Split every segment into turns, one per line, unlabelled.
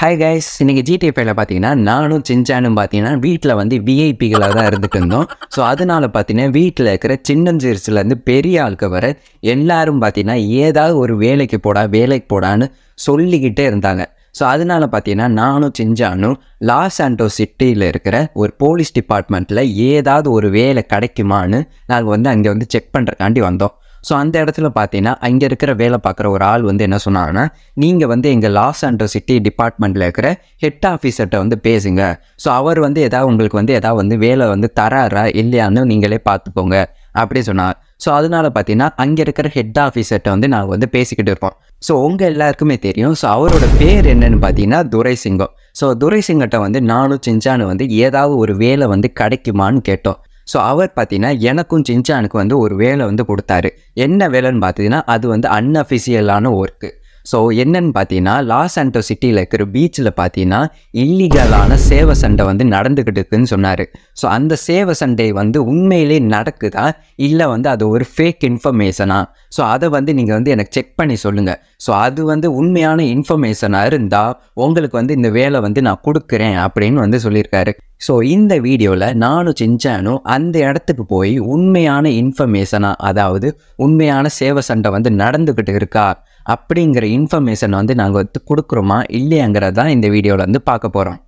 Hi guys இன்றைக்கி ஜிடிபியில் பார்த்தீங்கன்னா நானும் சின்ஜானும் பார்த்தீங்கன்னா வீட்டில் வந்து விஐபிகளாக தான் இருந்துட்டு இருந்தோம் ஸோ அதனால் பார்த்தீங்கன்னா வீட்டில் இருக்கிற சின்னஞ்சிறுசுலேருந்து பெரிய ஆளுக்கு வர எல்லாரும் பார்த்தீங்கன்னா ஏதாவது ஒரு வேலைக்கு போடா வேலைக்கு போடான்னு சொல்லிக்கிட்டே இருந்தாங்க ஸோ அதனால் பார்த்தீங்கன்னா நானும் சின்ஜானும் லாஸ் ஆண்டோ சிட்டியில் இருக்கிற ஒரு போலீஸ் டிபார்ட்மெண்ட்டில் ஏதாவது ஒரு வேலை கிடைக்குமான்னு நாங்கள் வந்து அங்கே வந்து செக் பண்ணுறக்காண்டி வந்தோம் ஸோ அந்த இடத்துல பார்த்தீங்கன்னா அங்கே இருக்கிற வேலை பார்க்குற ஒரு ஆள் வந்து என்ன சொன்னாங்கன்னா நீங்கள் வந்து எங்கள் லாஸ் அண்ட் சிட்டி டிபார்ட்மெண்ட்டில் இருக்கிற ஹெட் ஆஃபீஸர்கிட்ட வந்து பேசுங்க ஸோ அவர் வந்து எதாவது உங்களுக்கு வந்து எதாவது வந்து வேலை வந்து தராரா இல்லையான்னு நீங்களே பார்த்துக்கோங்க அப்படி சொன்னார் ஸோ அதனால பார்த்தீங்கன்னா அங்கே இருக்கிற ஹெட் ஆஃபீஸர்கிட்ட வந்து நாங்கள் வந்து பேசிக்கிட்டு இருப்போம் ஸோ உங்கள் எல்லாருக்குமே தெரியும் ஸோ அவரோட பேர் என்னன்னு பார்த்தீங்கன்னா துரை சிங்கம் ஸோ துரை சிங்கிட்ட வந்து நானும் செஞ்சானு வந்து ஏதாவது ஒரு வேலை வந்து கிடைக்குமான்னு கேட்டோம் ஸோ அவர் பார்த்தீங்கன்னா எனக்கும் சின்சானுக்கு வந்து ஒரு வேலை வந்து கொடுத்தாரு என்ன வேலைன்னு பார்த்தீங்கன்னா அது வந்து அன்அஃபிஷியலான ஒர்க்கு ஸோ என்னன்னு பார்த்தீங்கன்னா லாஸ் ஆண்டோ சிட்டியில் இருக்கிற பீச்சில் பார்த்தீங்கன்னா இல்லீகலான சேவை சண்டை வந்து நடந்துக்கிட்டு இருக்குன்னு சொன்னார் ஸோ அந்த சேவை சண்டை வந்து உண்மையிலே நடக்குதா இல்லை வந்து அது ஒரு ஃபேக் இன்ஃபர்மேஷனா ஸோ அதை வந்து நீங்கள் வந்து எனக்கு செக் பண்ணி சொல்லுங்கள் ஸோ அது வந்து உண்மையான இன்ஃபர்மேஷனாக இருந்தால் உங்களுக்கு வந்து இந்த வேலை வந்து நான் கொடுக்குறேன் அப்படின்னு வந்து சொல்லியிருக்காரு ஸோ இந்த வீடியோவில் நானும் செஞ்சானும் அந்த இடத்துக்கு போய் உண்மையான இன்ஃபர்மேஷனாக அதாவது உண்மையான சேவை சண்டை வந்து நடந்துக்கிட்டு இருக்கா அப்படிங்கிற இன்ஃபர்மேஷன் வந்து நாங்கள் வந்து கொடுக்குறோமா இல்லையாங்கிறத இந்த வீடியோவில் வந்து பார்க்க போகிறோம்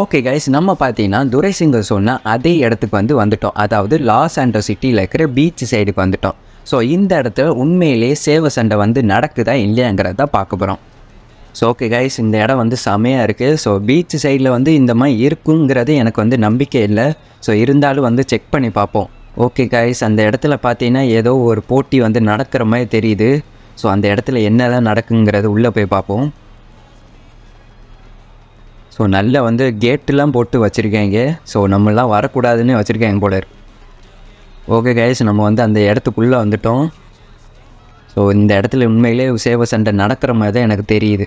ஓகே கைஸ் நம்ம பார்த்தீங்கன்னா துரை சிங்கர் சொன்ன அதே இடத்துக்கு வந்து வந்துட்டோம் அதாவது லாஸ் அண்ட் சிட்டியில் இருக்கிற பீச் சைடுக்கு வந்துட்டோம் ஸோ இந்த இடத்துல உண்மையிலேயே சேவை சண்டை வந்து நடக்குதா இல்லையாங்கிறத பார்க்க போகிறோம் ஸோ ஓகே கைஸ் இந்த இடம் வந்து செமையாக இருக்குது ஸோ பீச் சைடில் வந்து இந்த மாதிரி இருக்குங்கிறது எனக்கு வந்து நம்பிக்கை இல்லை ஸோ இருந்தாலும் வந்து செக் பண்ணி பார்ப்போம் ஓகே கைஸ் அந்த இடத்துல பார்த்தீங்கன்னா ஏதோ ஒரு போட்டி வந்து நடக்கிற மாதிரி தெரியுது ஸோ அந்த இடத்துல என்னதான் நடக்குங்கிறது உள்ளே போய் பார்ப்போம் ஸோ நல்லா வந்து கேட்டுலாம் போட்டு இங்கே ஸோ நம்மளாம் வரக்கூடாதுன்னு வச்சுருக்காங்க போல ஓகே கைஸ் நம்ம வந்து அந்த இடத்துக்குள்ளே வந்துட்டோம் ஸோ இந்த இடத்துல உண்மையிலே சேவை சண்டை நடக்கிற மாதிரி தான் எனக்கு தெரியுது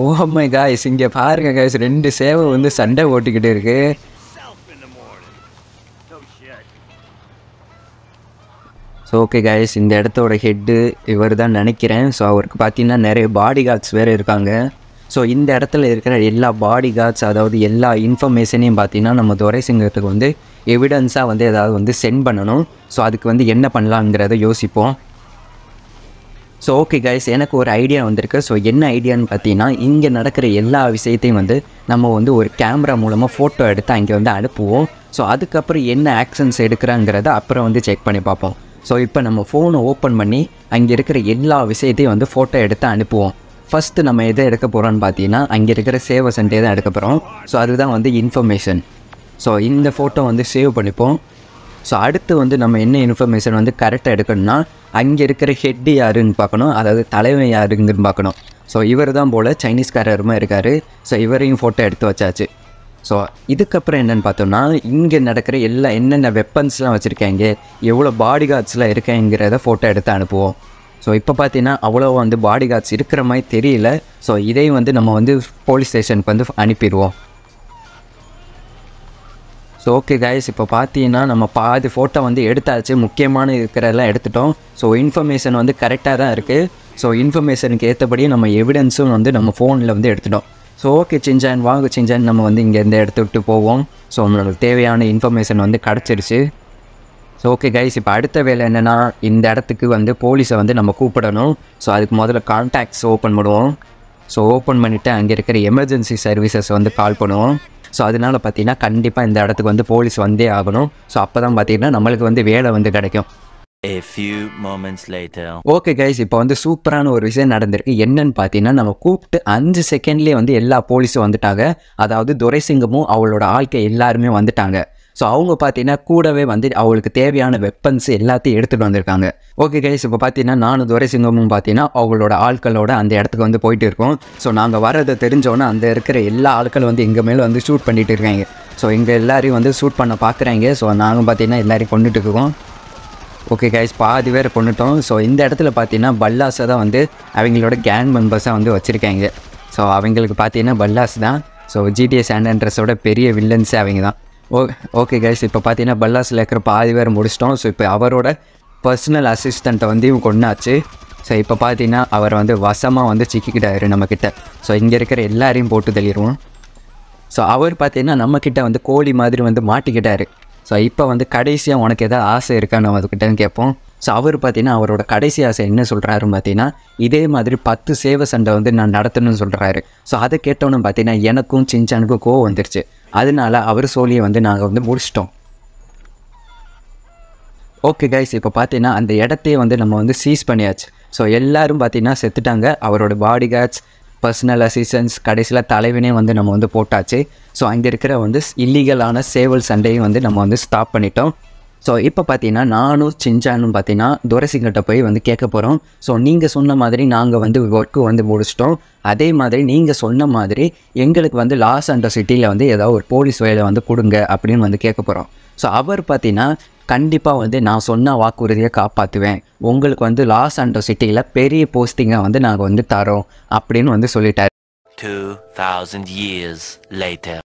ஓ oh அம்மை காய்ஸ் இங்கே பாருங்கள் காய்ஸ் ரெண்டு சேவை வந்து சண்டை ஓட்டிக்கிட்டு இருக்குது ஸோ ஓகே கைஸ் இந்த இடத்தோட ஹெட்டு இவர் தான் நினைக்கிறேன் ஸோ அவருக்கு பார்த்தீங்கன்னா நிறைய பாடி கார்ட்ஸ் வேறு இருக்காங்க ஸோ இந்த இடத்துல இருக்கிற எல்லா பாடி கார்ட்ஸ் அதாவது எல்லா இன்ஃபர்மேஷனையும் பார்த்திங்கன்னா நம்ம துரை சிங்கத்துக்கு வந்து எவிடன்ஸாக வந்து ஏதாவது வந்து சென்ட் பண்ணணும் ஸோ அதுக்கு வந்து என்ன பண்ணலாங்கிறத யோசிப்போம் ஸோ ஓகே கைஸ் எனக்கு ஒரு ஐடியா வந்திருக்கு ஸோ என்ன ஐடியான்னு பார்த்தீங்கன்னா இங்கே நடக்கிற எல்லா விஷயத்தையும் வந்து நம்ம வந்து ஒரு கேமரா மூலமாக ஃபோட்டோ எடுத்து அங்கே வந்து அனுப்புவோம் ஸோ அதுக்கப்புறம் என்ன ஆக்ஷன்ஸ் எடுக்கிறாங்கிறத அப்புறம் வந்து செக் பண்ணி பார்ப்போம் ஸோ இப்போ நம்ம ஃபோனை ஓப்பன் பண்ணி அங்கே இருக்கிற எல்லா விஷயத்தையும் வந்து ஃபோட்டோ எடுத்து அனுப்புவோம் ஃபஸ்ட்டு நம்ம எதை எடுக்க போகிறோம்னு பார்த்தீங்கன்னா அங்கே இருக்கிற சேவை சென்டே தான் எடுக்க போகிறோம் ஸோ அதுதான் வந்து இன்ஃபர்மேஷன் ஸோ இந்த ஃபோட்டோ வந்து சேவ் பண்ணிப்போம் ஸோ அடுத்து வந்து நம்ம என்ன இன்ஃபர்மேஷன் வந்து கரெக்டாக எடுக்கணும்னா அங்கே இருக்கிற ஹெட் யாருன்னு பார்க்கணும் அதாவது தலைவன் யாருங்கன்னு பார்க்கணும் ஸோ இவர் தான் போல் சைனீஸ்காரருமா இருக்கார் ஸோ இவரையும் ஃபோட்டோ எடுத்து வச்சாச்சு ஸோ இதுக்கப்புறம் என்னென்னு பார்த்தோம்னா இங்கே நடக்கிற எல்லா என்னென்ன வெப்பன்ஸ்லாம் வச்சுருக்காங்க எவ்வளோ பாடி கார்ட்ஸ்லாம் இருக்காங்கிறத ஃபோட்டோ எடுத்து அனுப்புவோம் ஸோ இப்போ பார்த்தீங்கன்னா அவ்வளோ வந்து பாடி கார்ட்ஸ் இருக்கிற மாதிரி தெரியல ஸோ இதையும் வந்து நம்ம வந்து போலீஸ் ஸ்டேஷனுக்கு வந்து அனுப்பிடுவோம் ஸோ ஓகே கைஸ் இப்போ பார்த்தீங்கன்னா நம்ம பாதி ஃபோட்டோ வந்து எடுத்தாச்சு முக்கியமான இருக்கிறதெல்லாம் எடுத்துட்டோம் ஸோ இன்ஃபர்மேஷன் வந்து கரெக்டாக தான் இருக்குது ஸோ இன்ஃபர்மேஷனுக்கு ஏற்றபடி நம்ம எவிடன்ஸும் வந்து நம்ம ஃபோனில் வந்து எடுத்துட்டோம் ஸோ ஓகே சிஞ்சான் வாங்க சிஞ்சான் நம்ம வந்து இங்கே எடுத்து விட்டு போவோம் ஸோ நம்மளுக்கு தேவையான இன்ஃபர்மேஷன் வந்து கிடச்சிருச்சு ஸோ ஓகே கைஸ் இப்போ அடுத்த வேலை என்னென்னா இந்த இடத்துக்கு வந்து போலீஸை வந்து நம்ம கூப்பிடணும் ஸோ அதுக்கு முதல்ல கான்டாக்ட்ஸ் ஓப்பன் பண்ணுவோம் ஸோ ஓப்பன் பண்ணிவிட்டு அங்கே இருக்கிற எமர்ஜென்சி சர்வீசஸ் வந்து கால் பண்ணுவோம் ஸோ அதனால் பார்த்திங்கன்னா கண்டிப்பாக இந்த இடத்துக்கு வந்து போலீஸ் வந்தே ஆகணும் ஸோ அப்போ தான் பார்த்தீங்கன்னா நம்மளுக்கு வந்து வேலை வந்து கிடைக்கும் A few moments later. Okay guys இப்போ வந்து சூப்பரான ஒரு விஷயம் நடந்திருக்கு என்னன்னு பார்த்தீங்கன்னா நம்ம கூப்பிட்டு அஞ்சு செகண்ட்லேயே வந்து எல்லா போலீஸும் வந்துட்டாங்க அதாவது துரைசிங்கமும் அவளோட ஆழ்க்கை எல்லாருமே வந்துட்டாங்க ஸோ அவங்க பார்த்தீங்கன்னா கூடவே வந்து அவளுக்கு தேவையான வெப்பன்ஸ் எல்லாத்தையும் எடுத்துகிட்டு வந்திருக்காங்க ஓகே கைஸ் இப்போ பார்த்தீங்கன்னா நானும் துரைசிங்கமும் பார்த்தீங்கன்னா அவங்களோட ஆட்களோட அந்த இடத்துக்கு வந்து போயிட்டு இருக்கோம் ஸோ நாங்கள் வரதை தெரிஞ்சோன்னா அந்த இருக்கிற எல்லா ஆட்களும் வந்து எங்கள் மேலே வந்து ஷூட் பண்ணிகிட்டு இருக்காங்க ஸோ எங்கள் எல்லாரையும் வந்து ஷூட் பண்ண பார்க்குறாங்க ஸோ நாங்கள் பார்த்தீங்கன்னா எல்லாரையும் கொண்டுட்டு இருக்கோம் ஓகே கைஸ் பாதி பேர் பொண்ணுட்டோம் ஸோ இந்த இடத்துல பார்த்தீங்கன்னா பல்லாஸை தான் வந்து அவங்களோட கேங் மெம்பர்ஸாக வந்து வச்சுருக்காங்க ஸோ அவங்களுக்கு பார்த்தீங்கன்னா பல்லாஸ் தான் ஸோ ஜிடிஏ சாண்டன்ட்ரஸோட பெரிய வில்லன்ஸே அவங்க தான் ஓ ஓகே கைஸ் இப்போ பார்த்தீங்கன்னா பல்லாஸில் இருக்கிற பாதி பேர் முடிச்சிட்டோம் ஸோ இப்போ அவரோட பர்சனல் அசிஸ்டண்ட்டை வந்து இவங்க கொண்டாச்சு ஸோ இப்போ பார்த்தீங்கன்னா அவர் வந்து வசமாக வந்து சிக்கிக்கிட்டாரு நம்மக்கிட்ட ஸோ இங்கே இருக்கிற எல்லாரையும் போட்டு தெளிடுவோம் ஸோ அவர் பார்த்தீங்கன்னா நம்மக்கிட்ட வந்து கோழி மாதிரி வந்து மாட்டிக்கிட்டாரு ஸோ இப்போ வந்து கடைசியாக உனக்கு எதாவது ஆசை இருக்கா நம்ம அதுக்கிட்டன்னு கேட்போம் ஸோ அவர் பார்த்தீங்கன்னா அவரோட கடைசி ஆசை என்ன சொல்கிறாரு பார்த்தீங்கன்னா இதே மாதிரி பத்து சேவை சண்டை வந்து நான் நடத்தணும்னு சொல்கிறாரு ஸோ அதை கேட்டோன்னு பார்த்தீங்கன்னா எனக்கும் சிஞ்சானுக்கும் கோவம் வந்துருச்சு அதனால அவர் சோழியை வந்து நாங்கள் வந்து முடிச்சிட்டோம் ஓகே கைஸ் இப்போ பார்த்தீங்கன்னா அந்த இடத்தையே வந்து நம்ம வந்து சீஸ் பண்ணியாச்சு ஸோ எல்லோரும் பார்த்தீங்கன்னா செத்துட்டாங்க அவரோட பாடி கார்ட்ஸ் பர்சனல் அசிஸ்டன்ஸ் கடைசியில் தலைவனே வந்து நம்ம வந்து போட்டாச்சு ஸோ அங்கே இருக்கிற வந்து இல்லீகலான சேவல் சண்டையும் வந்து நம்ம வந்து ஸ்டாப் பண்ணிட்டோம் ஸோ இப்போ பார்த்தீங்கன்னா நானும் சிஞ்சானும் பார்த்தீங்கன்னா துரசிங்கிட்ட போய் வந்து கேட்க போகிறோம் ஸோ நீங்கள் சொன்ன மாதிரி நாங்கள் வந்து ஒர்க்கு வந்து முடிச்சிட்டோம் அதே மாதிரி நீங்கள் சொன்ன மாதிரி எங்களுக்கு வந்து லாஸ் அண்ட் சிட்டியில் வந்து ஏதாவது ஒரு போலீஸ் வேலை வந்து கொடுங்க அப்படின்னு வந்து கேட்க போகிறோம் ஸோ அவர் பார்த்தீங்கன்னா கண்டிப்பாக வந்து நான் சொன்ன வாக்குறுதியை காப்பாற்றுவேன் உங்களுக்கு வந்து லாஸ் அண்ட் சிட்டியில் பெரிய போஸ்டிங்கை வந்து நாங்கள் வந்து தரோம் அப்படின்னு வந்து சொல்லிட்டார் 2000 years later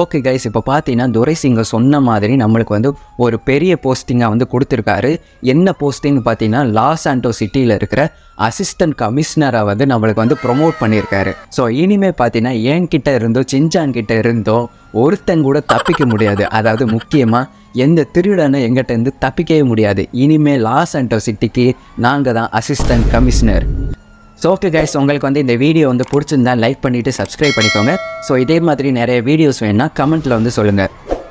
ஓகே கைஸ் இப்போ பார்த்தீங்கன்னா துரைஸ் இங்கே சொன்ன மாதிரி நம்மளுக்கு வந்து ஒரு பெரிய போஸ்டிங்காக வந்து கொடுத்துருக்காரு என்ன போஸ்டிங்னு பார்த்தீங்கன்னா லாஸ் ஆண்டோ சிட்டியில் இருக்கிற அசிஸ்டன்ட் கமிஷனராக வந்து நம்மளுக்கு வந்து ப்ரொமோட் பண்ணியிருக்காரு ஸோ இனிமேல் பார்த்தீங்கன்னா என்கிட்ட இருந்தோ சின்ஜான் கிட்ட இருந்தோ ஒருத்தன் கூட தப்பிக்க முடியாது அதாவது முக்கியமாக எந்த எங்கிட்ட எங்கிட்டேருந்து தப்பிக்கவே முடியாது இனிமேல் லாஸ் ஆண்டோ சிட்டிக்கு நாங்கள் தான் assistant commissioner so okay guys உங்களுக்கு வந்து இந்த வீடியோ வந்து பிடிச்சிருந்தா லைக் பண்ணிவிட்டு சப்ஸ்கிரைப் பண்ணிக்கோங்க ஸோ இதே மாதிரி நிறைய வீடியோஸ் வேணுன்னா கமெண்ட்டில் வந்து சொல்லுங்கள்